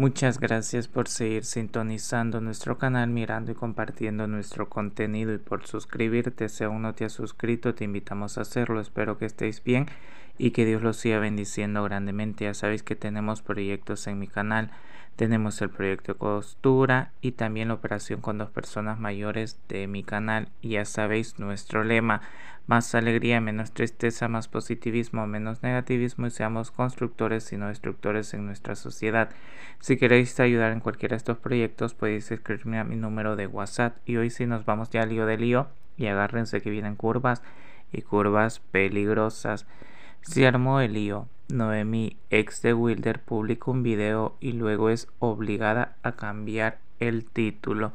Muchas gracias por seguir sintonizando nuestro canal, mirando y compartiendo nuestro contenido y por suscribirte. Si aún no te has suscrito, te invitamos a hacerlo. Espero que estéis bien y que Dios los siga bendiciendo grandemente. Ya sabéis que tenemos proyectos en mi canal tenemos el proyecto costura y también la operación con dos personas mayores de mi canal. Y ya sabéis nuestro lema, más alegría, menos tristeza, más positivismo, menos negativismo y seamos constructores y no destructores en nuestra sociedad. Si queréis ayudar en cualquiera de estos proyectos podéis escribirme a mi número de WhatsApp. Y hoy sí nos vamos ya al lío de lío y agárrense que vienen curvas y curvas peligrosas. Se armó el lío. Noemi, ex de Wilder, publica un video y luego es obligada a cambiar el título.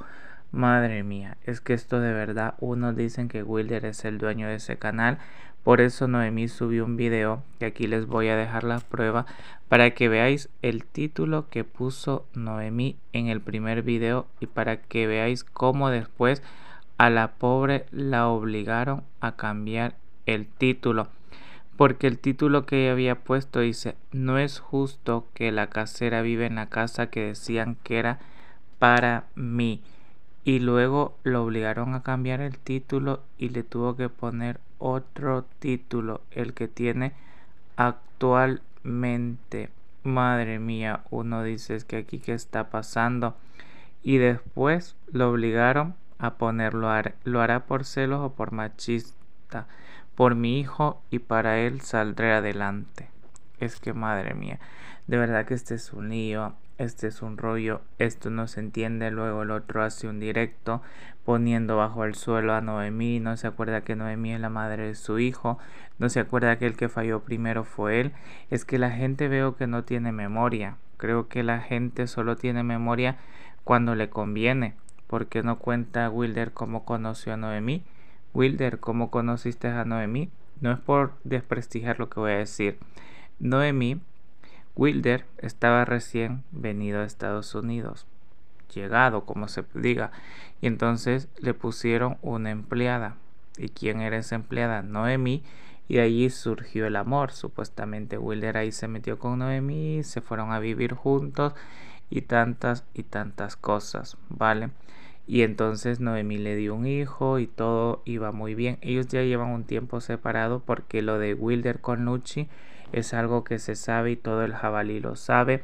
Madre mía, es que esto de verdad, unos dicen que Wilder es el dueño de ese canal, por eso Noemí subió un video que aquí les voy a dejar la prueba para que veáis el título que puso Noemí en el primer video y para que veáis cómo después a la pobre la obligaron a cambiar el título porque el título que ella había puesto dice, no es justo que la casera vive en la casa que decían que era para mí. Y luego lo obligaron a cambiar el título y le tuvo que poner otro título, el que tiene actualmente. Madre mía, uno dice es que aquí qué está pasando. Y después lo obligaron a ponerlo, lo hará por celos o por machista por mi hijo y para él saldré adelante. Es que madre mía, de verdad que este es un lío, este es un rollo, esto no se entiende, luego el otro hace un directo poniendo bajo el suelo a Noemí, no se acuerda que Noemí es la madre de su hijo, no se acuerda que el que falló primero fue él, es que la gente veo que no tiene memoria, creo que la gente solo tiene memoria cuando le conviene, porque no cuenta Wilder cómo conoció a Noemí, Wilder, ¿cómo conociste a Noemí? No es por desprestigiar lo que voy a decir. Noemí Wilder estaba recién venido a Estados Unidos, llegado, como se diga, y entonces le pusieron una empleada. ¿Y quién era esa empleada? Noemí, y de allí surgió el amor. Supuestamente Wilder ahí se metió con Noemí, se fueron a vivir juntos y tantas y tantas cosas, ¿vale? Y entonces Noemí le dio un hijo y todo iba muy bien. Ellos ya llevan un tiempo separado porque lo de Wilder con Luchi es algo que se sabe y todo el jabalí lo sabe.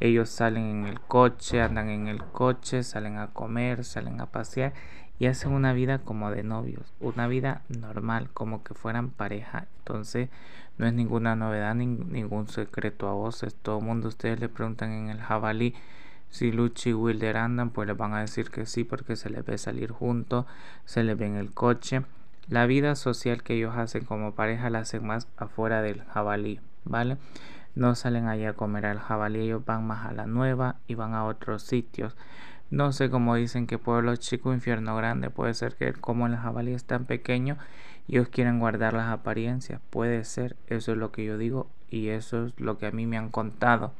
Ellos salen en el coche, andan en el coche, salen a comer, salen a pasear y hacen una vida como de novios, una vida normal, como que fueran pareja. Entonces no es ninguna novedad ningún secreto a voces. Todo el mundo ustedes le preguntan en el jabalí si Luchi y Wilder andan, pues les van a decir que sí porque se les ve salir juntos, se les ve en el coche. La vida social que ellos hacen como pareja la hacen más afuera del jabalí, ¿vale? No salen allá a comer al jabalí, ellos van más a la nueva y van a otros sitios. No sé cómo dicen que pueblo chico, infierno grande, puede ser que como el jabalí es tan pequeño, ellos quieren guardar las apariencias, puede ser, eso es lo que yo digo y eso es lo que a mí me han contado.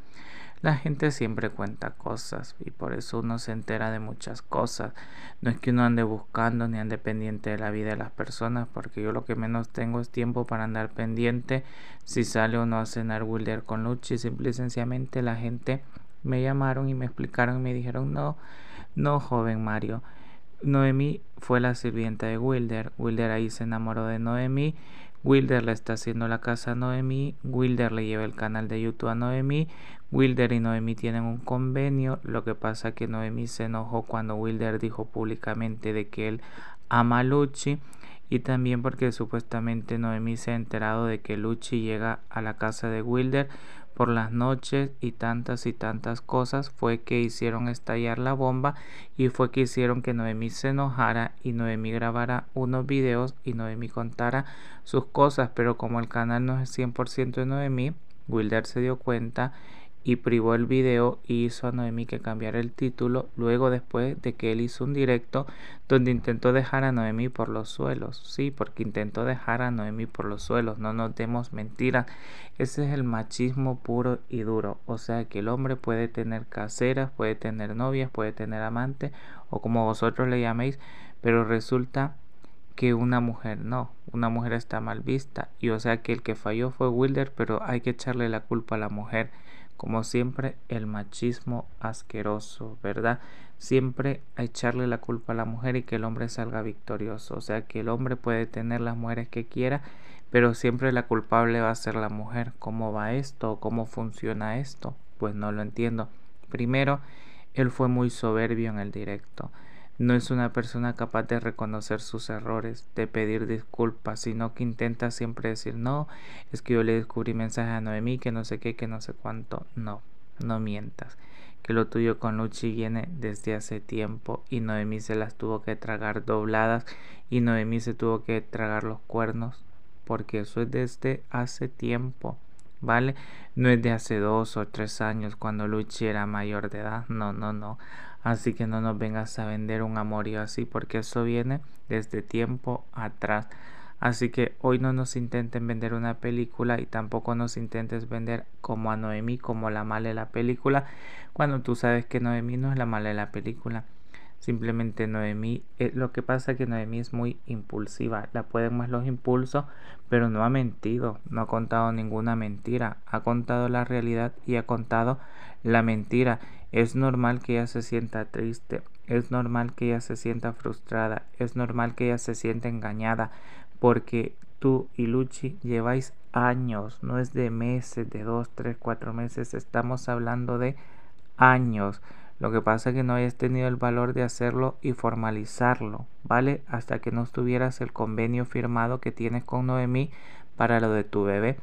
La gente siempre cuenta cosas y por eso uno se entera de muchas cosas. No es que uno ande buscando ni ande pendiente de la vida de las personas, porque yo lo que menos tengo es tiempo para andar pendiente si sale o no a cenar Wilder con Luchi. Simple y sencillamente la gente me llamaron y me explicaron y me dijeron, no, no, joven Mario. Noemí fue la sirvienta de Wilder. Wilder ahí se enamoró de Noemí. Wilder le está haciendo la casa a Noemi, Wilder le lleva el canal de YouTube a Noemi, Wilder y Noemi tienen un convenio, lo que pasa que Noemi se enojó cuando Wilder dijo públicamente de que él ama a Luchi y también porque supuestamente Noemi se ha enterado de que Luchi llega a la casa de Wilder por las noches y tantas y tantas cosas fue que hicieron estallar la bomba y fue que hicieron que Noemí se enojara y Noemí grabara unos videos y Noemí contara sus cosas, pero como el canal no es 100% de Noemí, Wilder se dio cuenta y privó el video y hizo a Noemí que cambiara el título luego después de que él hizo un directo donde intentó dejar a Noemí por los suelos. Sí, porque intentó dejar a Noemí por los suelos, no nos demos mentiras. Ese es el machismo puro y duro. O sea que el hombre puede tener caseras, puede tener novias, puede tener amantes o como vosotros le llaméis, pero resulta que una mujer no, una mujer está mal vista y o sea que el que falló fue Wilder, pero hay que echarle la culpa a la mujer como siempre, el machismo asqueroso, ¿verdad? Siempre a echarle la culpa a la mujer y que el hombre salga victorioso. O sea, que el hombre puede tener las mujeres que quiera, pero siempre la culpable va a ser la mujer. ¿Cómo va esto? ¿Cómo funciona esto? Pues no lo entiendo. Primero, él fue muy soberbio en el directo. No es una persona capaz de reconocer sus errores, de pedir disculpas, sino que intenta siempre decir, no, es que yo le descubrí mensajes a Noemí, que no sé qué, que no sé cuánto. No, no mientas. Que lo tuyo con Luchi viene desde hace tiempo y Noemí se las tuvo que tragar dobladas y Noemí se tuvo que tragar los cuernos, porque eso es desde hace tiempo. ¿vale? No es de hace dos o tres años cuando Luchi era mayor de edad, no, no, no. Así que no nos vengas a vender un amorío así, porque eso viene desde tiempo atrás. Así que hoy no nos intenten vender una película y tampoco nos intentes vender como a Noemí, como la mala de la película, cuando tú sabes que Noemí no es la mala de la película. Simplemente Noemí, eh, lo que pasa es que Noemí es muy impulsiva, la pueden más los impulsos, pero no ha mentido, no ha contado ninguna mentira, ha contado la realidad y ha contado la mentira. Es normal que ella se sienta triste, es normal que ella se sienta frustrada, es normal que ella se sienta engañada, porque tú y Luchi lleváis años, no es de meses, de dos, tres, cuatro meses, estamos hablando de años. Lo que pasa es que no hayas tenido el valor de hacerlo y formalizarlo, ¿vale? Hasta que no estuvieras el convenio firmado que tienes con Noemí para lo de tu bebé.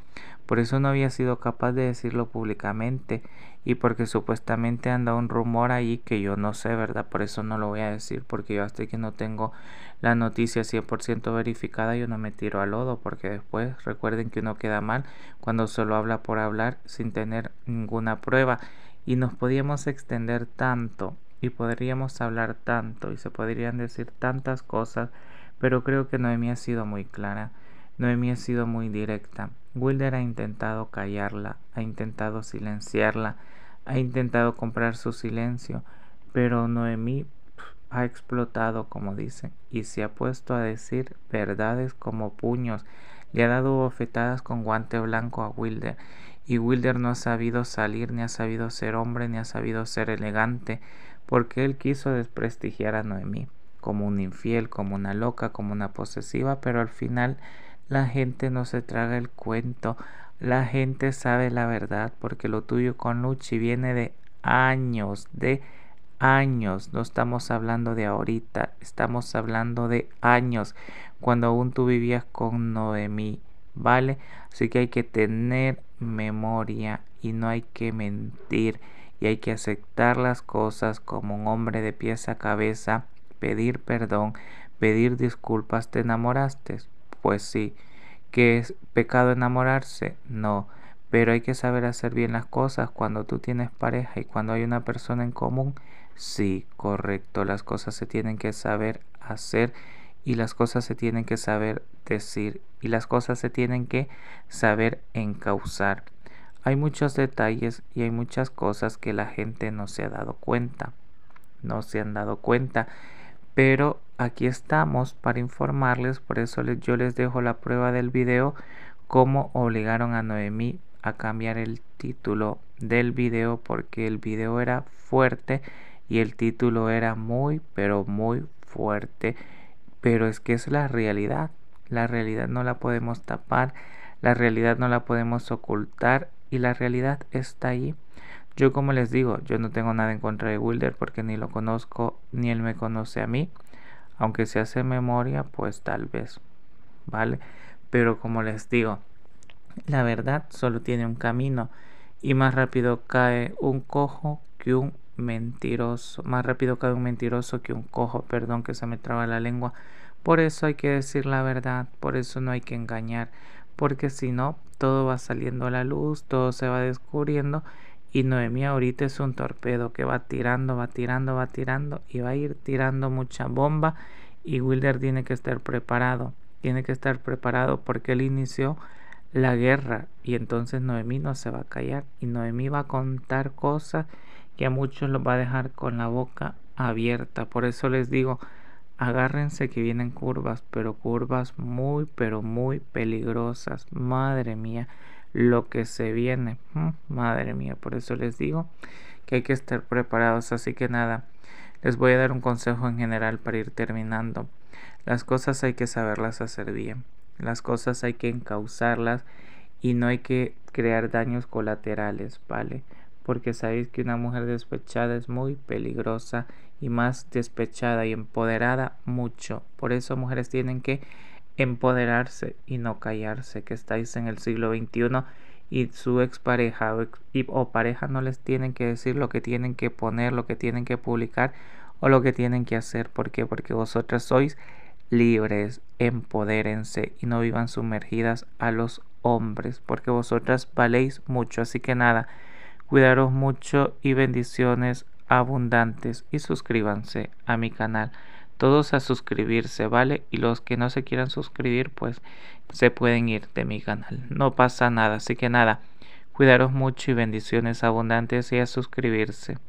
Por eso no había sido capaz de decirlo públicamente y porque supuestamente anda un rumor ahí que yo no sé, ¿verdad? Por eso no lo voy a decir porque yo hasta que no tengo la noticia 100% verificada yo no me tiro al lodo porque después recuerden que uno queda mal cuando solo habla por hablar sin tener ninguna prueba y nos podíamos extender tanto y podríamos hablar tanto y se podrían decir tantas cosas, pero creo que Noemí ha sido muy clara, Noemí ha sido muy directa. Wilder ha intentado callarla, ha intentado silenciarla, ha intentado comprar su silencio, pero Noemí ha explotado, como dicen, y se ha puesto a decir verdades como puños, le ha dado bofetadas con guante blanco a Wilder y Wilder no ha sabido salir, ni ha sabido ser hombre, ni ha sabido ser elegante, porque él quiso desprestigiar a Noemí como un infiel, como una loca, como una posesiva, pero al final la gente no se traga el cuento, la gente sabe la verdad, porque lo tuyo con Luchi viene de años, de años, no estamos hablando de ahorita, estamos hablando de años, cuando aún tú vivías con Noemí, ¿vale? Así que hay que tener memoria y no hay que mentir y hay que aceptar las cosas como un hombre de pies a cabeza, pedir perdón, pedir disculpas, te enamoraste. Pues sí, ¿que es pecado enamorarse? No, pero hay que saber hacer bien las cosas cuando tú tienes pareja y cuando hay una persona en común. Sí, correcto, las cosas se tienen que saber hacer y las cosas se tienen que saber decir y las cosas se tienen que saber encauzar. Hay muchos detalles y hay muchas cosas que la gente no se ha dado cuenta. No se han dado cuenta. Pero aquí estamos para informarles, por eso yo les dejo la prueba del video, cómo obligaron a Noemí a cambiar el título del video porque el video era fuerte y el título era muy pero muy fuerte pero es que es la realidad. La realidad no la podemos tapar, la realidad no la podemos ocultar y la realidad está ahí. Yo como les digo, yo no tengo nada en contra de Wilder porque ni lo conozco ni él me conoce a mí. Aunque se hace memoria, pues tal vez. ¿Vale? Pero como les digo, la verdad solo tiene un camino y más rápido cae un cojo que un mentiroso, más rápido que un mentiroso que un cojo, perdón que se me traba la lengua. Por eso hay que decir la verdad, por eso no hay que engañar, porque si no, todo va saliendo a la luz, todo se va descubriendo y Noemí ahorita es un torpedo que va tirando, va tirando, va tirando y va a ir tirando mucha bomba y Wilder tiene que estar preparado, tiene que estar preparado porque él inició la guerra y entonces Noemí no se va a callar y Noemí va a contar cosas que a muchos los va a dejar con la boca abierta. Por eso les digo, agárrense que vienen curvas, pero curvas muy, pero muy peligrosas. Madre mía, lo que se viene. Mm, madre mía, por eso les digo que hay que estar preparados. Así que nada, les voy a dar un consejo en general para ir terminando. Las cosas hay que saberlas hacer bien. Las cosas hay que encauzarlas y no hay que crear daños colaterales, ¿vale? porque sabéis que una mujer despechada es muy peligrosa y más despechada y empoderada mucho. Por eso mujeres tienen que empoderarse y no callarse, que estáis en el siglo XXI y su expareja o, o pareja no les tienen que decir lo que tienen que poner, lo que tienen que publicar o lo que tienen que hacer. ¿Por qué? Porque vosotras sois libres, empodérense y no vivan sumergidas a los hombres, porque vosotras valéis mucho. Así que nada. Cuidaros mucho y bendiciones abundantes y suscríbanse a mi canal. Todos a suscribirse, ¿vale? Y los que no se quieran suscribir, pues se pueden ir de mi canal. No pasa nada, así que nada. Cuidaros mucho y bendiciones abundantes y a suscribirse.